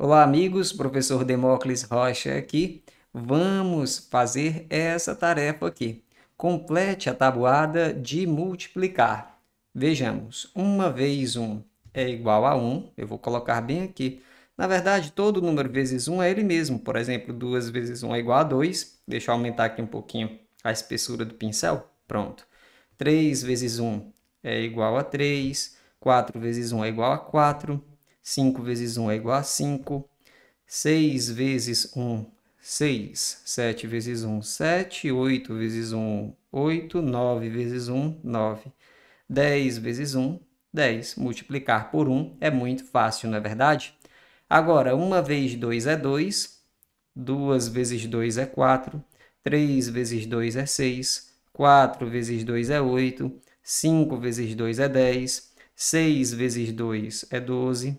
Olá, amigos, professor Demócles Rocha aqui. Vamos fazer essa tarefa aqui. Complete a tabuada de multiplicar. Vejamos, uma vez 1 é igual a 1, eu vou colocar bem aqui. Na verdade, todo número vezes 1 é ele mesmo. Por exemplo, 2 vezes 1 é igual a 2. Deixa eu aumentar aqui um pouquinho a espessura do pincel. Pronto. 3 vezes 1 é igual a 3. 4 vezes 1 é igual a 4. 5 vezes 1 é igual a 5. 6 vezes 1, 6. 7 vezes 1, 7. 8 vezes 1, 8. 9 vezes 1, 9. 10 vezes 1, 10. Multiplicar por 1 é muito fácil, não é verdade? Agora, 1 vez 2 é 2. 2 vezes 2 é 4. 3 vezes 2 é 6. 4 vezes 2 é 8. 5 vezes 2 é 10. 6 vezes 2 é 12.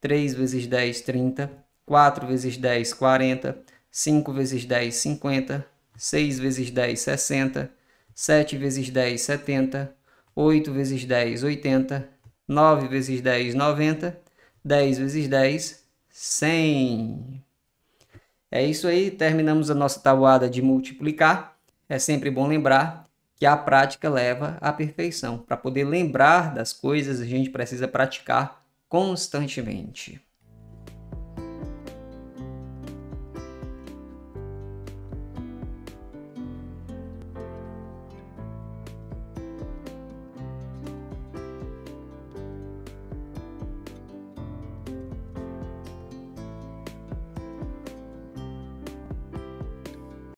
3 vezes 10, 30. 4 vezes 10, 40. 5 vezes 10, 50. 6 vezes 10, 60. 7 vezes 10, 70. 8 vezes 10, 80. 9 vezes 10, 90. 10 vezes 10, 100. É isso aí, terminamos a nossa tabuada de multiplicar. É sempre bom lembrar que a prática leva à perfeição. Para poder lembrar das coisas, a gente precisa praticar constantemente.